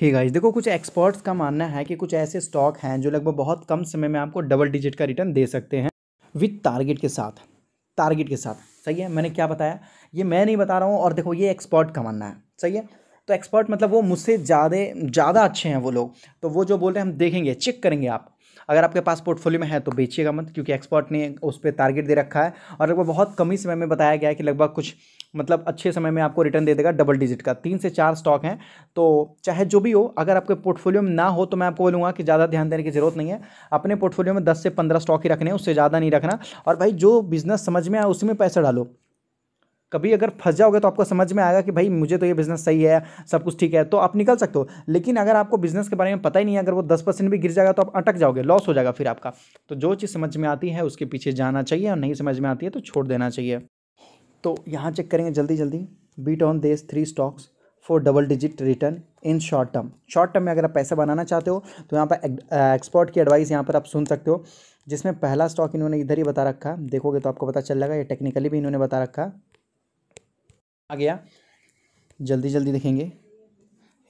हे है देखो कुछ एक्सपर्ट्स का मानना है कि कुछ ऐसे स्टॉक हैं जो लगभग बहुत कम समय में आपको डबल डिजिट का रिटर्न दे सकते हैं विथ टारगेट के साथ टारगेट के साथ सही है मैंने क्या बताया ये मैं नहीं बता रहा हूँ और देखो ये एक्सपर्ट का मानना है सही है तो एक्सपर्ट मतलब वो मुझसे ज़्यादा ज़्यादा अच्छे हैं वो लोग तो वो जो बोल रहे हैं हम देखेंगे चेक करेंगे आप अगर आपके पास पोर्टफोलियो में है तो बेचिएगा मत क्योंकि एक्सपर्ट ने उस पर टारगेट दे रखा है और लगभग बहुत कम ही समय में बताया गया है कि लगभग कुछ मतलब अच्छे समय में आपको रिटर्न दे देगा डबल डिजिट का तीन से चार स्टॉक हैं तो चाहे जो भी हो अगर आपके पोर्टफोलियो में ना हो तो मैं आपको बोलूँगा कि ज़्यादा ध्यान देने की ज़रूरत नहीं है अपने पोर्टफोलियो में दस से पंद्रह स्टॉक ही रखने हैं उससे ज़्यादा नहीं रखना और भाई जो बिज़नेस समझ में आए उसी में पैसा डालो कभी अगर फंस जाओगे तो आपको समझ में आएगा कि भाई मुझे तो ये बिज़नेस सही है सब कुछ ठीक है तो आप निकल सकते हो लेकिन अगर आपको बिज़नेस के बारे में पता ही नहीं है अगर वो दस परसेंट भी गिर जाएगा तो आप अटक जाओगे लॉस हो जाएगा फिर आपका तो जो चीज़ समझ में आती है उसके पीछे जाना चाहिए और नहीं समझ में आती है तो छोड़ देना चाहिए तो यहाँ चेक करेंगे जल्दी जल्दी bet on these three stocks for double digit return in short term short term में अगर आप पैसा बनाना चाहते हो तो यहाँ पर एक्सपोर्ट की एडवाइस यहाँ पर आप सुन सकते हो जिसमें पहला स्टॉक इन्होंने इधर ही बता रखा देखोगे तो आपको पता चल लगा ये टेक्निकली भी इन्होंने बता रखा आ गया जल्दी जल्दी देखेंगे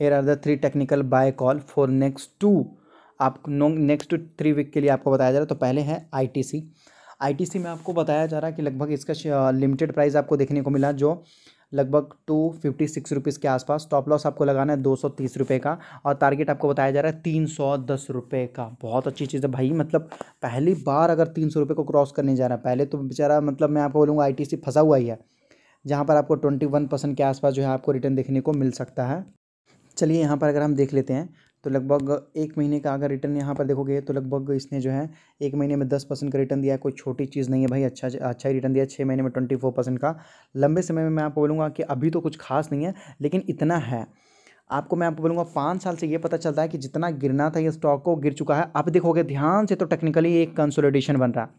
here are the three technical buy call for next two आप नेक्स्ट थ्री वीक के लिए आपको बताया जा रहा है तो पहले है आईटीसी आईटीसी में आपको बताया जा रहा है कि लगभग इसका लिमिटेड प्राइस आपको देखने को मिला जो लगभग टू फिफ्टी सिक्स रुपीज़ के आसपास टॉप लॉस आपको लगाना है दो सौ तीस रुपये का और टारगेट आपको बताया जा रहा है तीन सौ दस रुपये का बहुत अच्छी चीज़ है भाई मतलब पहली बार अगर तीन सौ रुपये को क्रॉस करने जा रहा है पहले तो बेचारा मतलब मैं आपको बोलूँगा आई सी फंसा हुआ ही है जहाँ पर आपको ट्वेंटी वन परसेंट के आसपास जो है आपको रिटर्न देखने को मिल सकता है चलिए यहाँ पर अगर हम देख लेते हैं तो लगभग एक महीने का अगर रिटर्न यहाँ पर देखोगे तो लगभग इसने जो है एक महीने में दस परसेंट का रिटर्न दिया है कोई छोटी चीज़ नहीं है भाई अच्छा अच्छा ही रिटर्न दिया छः महीने में ट्वेंटी फोर परसेंट का लंबे समय में मैं आपको बोलूँगा कि अभी तो कुछ खास नहीं है लेकिन इतना है आपको मैं आपको बोलूँगा पाँच साल से ये पता चलता है कि जितना गिरना था यह स्टॉक को गिर चुका है आप देखोगे ध्यान से तो टेक्निकली एक कंसोलिडेशन बन रहा है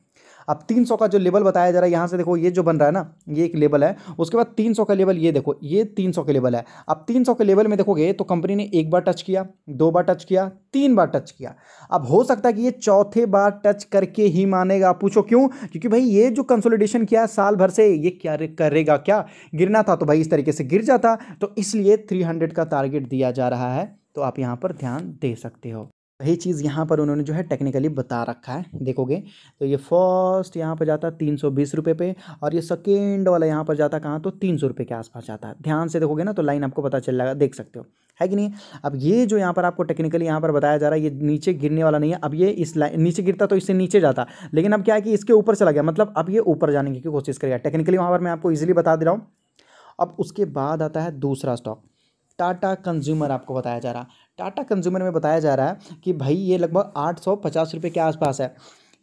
अब 300 का जो लेवल बताया जा रहा है यहाँ से देखो ये जो बन रहा है ना ये एक लेवल है उसके बाद 300 का लेवल ये देखो ये 300 के लेवल है अब 300 के लेवल में देखोगे तो कंपनी ने एक बार टच किया दो बार टच किया तीन बार टच किया अब हो सकता है कि ये चौथे बार टच करके ही मानेगा पूछो क्यों क्योंकि भाई ये जो कंसोलिडेशन किया साल भर से ये क्या करेगा क्या गिरना था तो भाई इस तरीके से गिर जाता तो इसलिए थ्री का टारगेट दिया जा रहा है तो आप यहाँ पर ध्यान दे सकते हो वही चीज़ यहाँ पर उन्होंने जो है टेक्निकली बता रखा है देखोगे तो ये फर्स्ट यहाँ पर जाता है तीन सौ बीस रुपये पे और ये सेकेंड वाला यहाँ पर जाता कहाँ तो तीन सौ रुपये के आसपास जाता है ध्यान से देखोगे ना तो लाइन आपको पता चल जाएगा देख सकते हो है कि नहीं अब ये जो यहाँ पर आपको टेक्निकली यहाँ पर बताया जा रहा है ये नीचे गिरने वाला नहीं है अब ये इस लाइन नीचे गिरता तो इससे नीचे जाता लेकिन अब क्या है कि इसके ऊपर चला गया मतलब अब ये ऊपर जाने की कोशिश करेगा टेक्निकली वहाँ पर मैं आपको ईजिली बता दे रहा हूँ अब उसके बाद आता है दूसरा स्टॉक टाटा कंज्यूमर आपको बताया जा रहा टाटा कंज्यूमर में बताया जा रहा है कि भाई ये लगभग आठ सौ पचास रुपये के आसपास है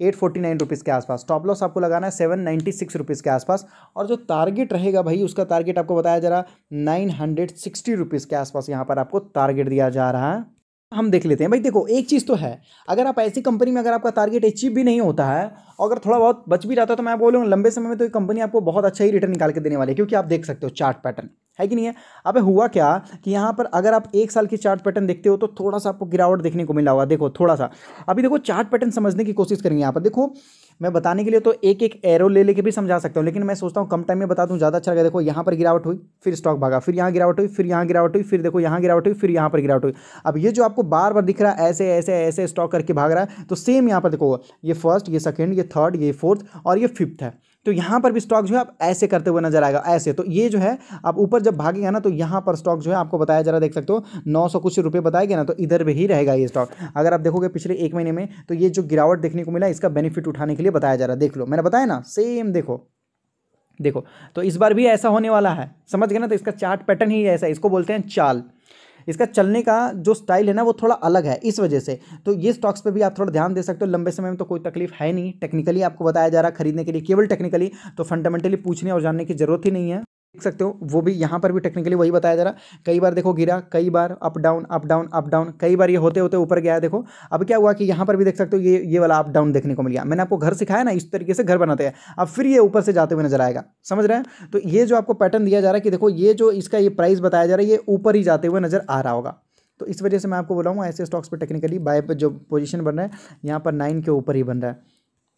एट फोर्टी नाइन रुपीज़ के आसपास टॉप लॉस आपको लगाना है सेवन नाइन्टी सिक्स रुपीज़ के आसपास और जो टारगेट रहेगा भाई उसका टारगेट आपको बताया जा रहा है नाइन हंड्रेड सिक्सटी रुपीज़ के आसपास यहाँ पर आपको टारगेट दिया जा रहा है हम देख लेते हैं भाई देखो एक चीज़ तो है अगर आप ऐसी कंपनी में अगर आपका टारगेट अचीव भी नहीं होता है और अगर थोड़ा बहुत बच भी जाता है तो मैं बोलूँगा लंबे समय में तो ये कंपनी आपको बहुत अच्छा ही रिटर्न निकाल के देने वाली है क्योंकि आप देख सकते हो चार्ट पैटर्न है कि नहीं है अब हुआ क्या कि यहाँ पर अगर आप एक साल की चार्ट पैटर्न देखते हो तो थोड़ा सा आपको गिरावट देखने को मिला होगा देखो थोड़ा सा अभी देखो चार्ट पैटर्न समझने की कोशिश करेंगे यहाँ पर देखो मैं बताने के लिए तो एक एक एरो ले लेके भी समझा सकता हूँ लेकिन मैं सोचता हूँ कम टाइम में बता दूँ ज़्यादा अच्छा लगा देखो यहाँ पर गिरावट हुई फिर स्टॉक भागा फिर यहाँ गिरावट हुई फिर यहाँ गिरावट हुई फिर देखो यहाँ गिरावट हुई फिर यहाँ पर गिरावट हुई अब ये जो आपको बार बार दिख रहा है ऐसे ऐसे ऐसे स्टॉक करके भाग रहा है तो सेम यहाँ पर देखो ये फर्स्ट ये सेकेंड ये थर्ड ये फोर्थ और ये फिफ्थ है तो यहाँ पर भी स्टॉक जो है आप ऐसे करते हुए नजर आएगा ऐसे तो ये जो है आप ऊपर जब भागेगा ना तो यहाँ पर स्टॉक जो है आपको बताया जरा देख सकते हो नौ सौ कुछ रुपये बताया गया ना तो इधर भी ही रहेगा ये स्टॉक अगर आप देखोगे पिछले एक महीने में तो ये जो गिरावट देखने को मिला इसका बेनिफिट उठाने के लिए बताया जा रहा है देख लो मैंने बताया ना सेम देखो देखो तो इस बार भी ऐसा होने वाला है समझ गए ना तो इसका चार्ट पैटर्न ही ऐसा है इसको बोलते हैं चाल इसका चलने का जो स्टाइल है ना वो थोड़ा अलग है इस वजह से तो ये स्टॉक्स पर भी आप थोड़ा ध्यान दे सकते हो लंबे समय में तो कोई तकलीफ है नहीं टेक्निकली आपको बताया जा रहा है खरीदने के लिए केवल टेक्निकली तो फंडामेंटली पूछने और जानने की जरूरत ही नहीं है देख सकते हो वो भी यहाँ पर भी टेक्निकली वही बताया जा रहा कई बार देखो गिरा कई बार up down up down up down कई बार ये होते होते ऊपर गया देखो अब क्या हुआ कि यहाँ पर भी देख सकते हो ये ये वाला अप डाउन देखने को मिल गया मैंने आपको घर सिखाया ना इस तरीके से घर बनाते हैं अब फिर ये ऊपर से जाते हुए नजर आएगा समझ रहे हैं तो ये जो आपको पैटर्न दिया जा रहा है कि देखो ये जो इसका ये प्राइस बताया जा रहा है ये ऊपर ही जाते हुए नजर आ रहा होगा तो इस वजह से मैं आपको बोलाऊँगा ऐसे स्टॉक्स पर टेक्निकली बाय जो पोजिशन बन रहा है यहाँ पर नाइन के ऊपर ही बन रहा है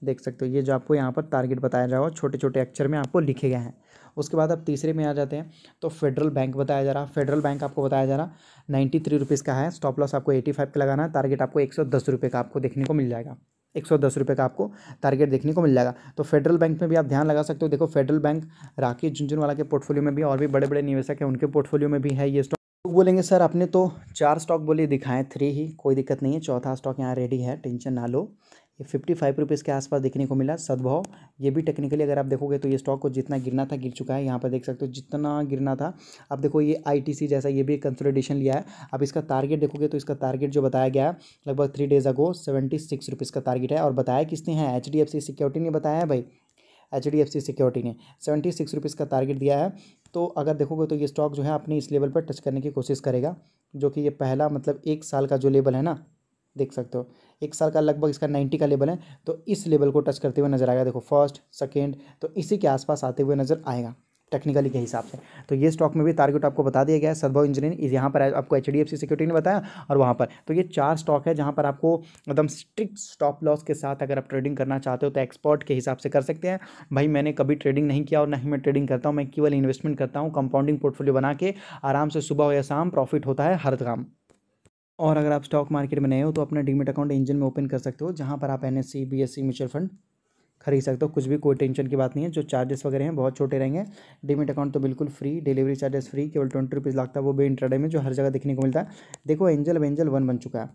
देख सकते हो ये जो आपको यहाँ पर टारगेट बताया जा रहा है छोटे छोटे अक्षर में आपको लिखे गए हैं उसके बाद आप तीसरे में आ जाते हैं तो फेडरल बैंक बताया जा रहा है फेडरल बैंक आपको बताया जा रहा नाइन्टी थ्री रुपीज़ का है स्टॉप लॉस आपको एटी फाइव का लगाना है टारगेट आपको एक सौ दस रुपये का आपको देखने को मिल जाएगा एक सौ दस रुपये का आपको टारगेट देखने को मिल जाएगा तो फेडरल बैंक में भी आप ध्यान लगा सकते हो देखो फेडरल बैंक राकेश झुंझुनवाला के पोर्टफोलियो में भी और भी बड़े बड़े निवेशक हैं उनके पोर्टफोलियो में भी है ये स्टॉक बोलेंगे सर आपने तो चार स्टॉक बोले दिखाएं थ्री ही कोई दिक्कत नहीं है चौथा स्टॉक यहाँ रेडी है टेंशन ना लो ये फिफ्टी फाइव रुपीज़ के आसपास देखने को मिला सद्भाव ये भी टेक्निकली अगर आप देखोगे तो ये स्टॉक को जितना गिरना था गिर चुका है यहाँ पर देख सकते हो जितना गिरना था अब देखो ये आईटीसी जैसा ये भी कंसोलिडेशन लिया है अब इसका टारगेट देखोगे तो इसका टारगेट जो बताया गया है लगभग three days ago seventy six rupees का टारगेट है और बताया किसने हैं H D F C security ने बताया है भाई H D F C security ने सेवेंटी सिक्स रुपीज़ का टारगेट दिया है तो अगर देखोगे तो ये स्टॉक जो है अपने इस लेवल पर टच करने की कोशिश करेगा जो कि ये पहला मतलब एक साल का जो लेवल है ना देख सकते हो एक साल का लगभग इसका नाइन्टी का लेवल है तो इस लेवल को टच करते हुए नजर आएगा देखो फर्स्ट सेकेंड तो इसी के आसपास आते हुए नजर आएगा टेक्निकली के हिसाब से तो ये स्टॉक में भी टारगेट आपको बता दिया गया है सदभाव इंजीनियरिंग यहाँ पर आपको H D F C security ने बताया और वहाँ पर तो ये चार स्टॉक है जहाँ पर आपको एकदम स्ट्रिक्ट स्टॉप लॉस के साथ अगर आप ट्रेडिंग करना चाहते हो तो एक्सपर्ट के हिसाब से कर सकते हैं भाई मैंने कभी ट्रेडिंग नहीं किया और ना ही मैं ट्रेडिंग करता हूँ मैं केवल इन्वेस्टमेंट करता हूँ कंपाउंडिंग पोर्टफोलियो बना के आराम से सुबह या शाम प्रॉफिट होता है हर काम और अगर आप स्टॉक मार्केट में नए हो तो अपना डीमेट अकाउंट इंजन में ओपन कर सकते हो जहाँ पर आप N S C B S C mutual fund खरीद सकते हो कुछ भी कोई टेंशन की बात नहीं है जो चार्जेस वगैरह हैं बहुत छोटे रहेंगे डीमेट अकाउंट तो बिल्कुल फ्री डिलीवरी चार्जेस फ्री केवल ट्वेंटी रुपीज़ लगता है वो भी इंटरडे में जो हर जगह देखने को मिलता है देखो एंजल वेंजल वन बन चुका है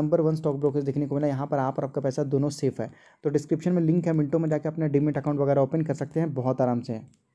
नंबर वन स्टॉक ब्रोकर देखने को मिला यहाँ पर आप और आपका पैसा दोनों सेफ है तो डिस्क्रिप्शन में लिंक है मिनटों में जाकर अपना डीमेट अकाउंट वगैरह ओपन कर सकते हैं बहुत आराम से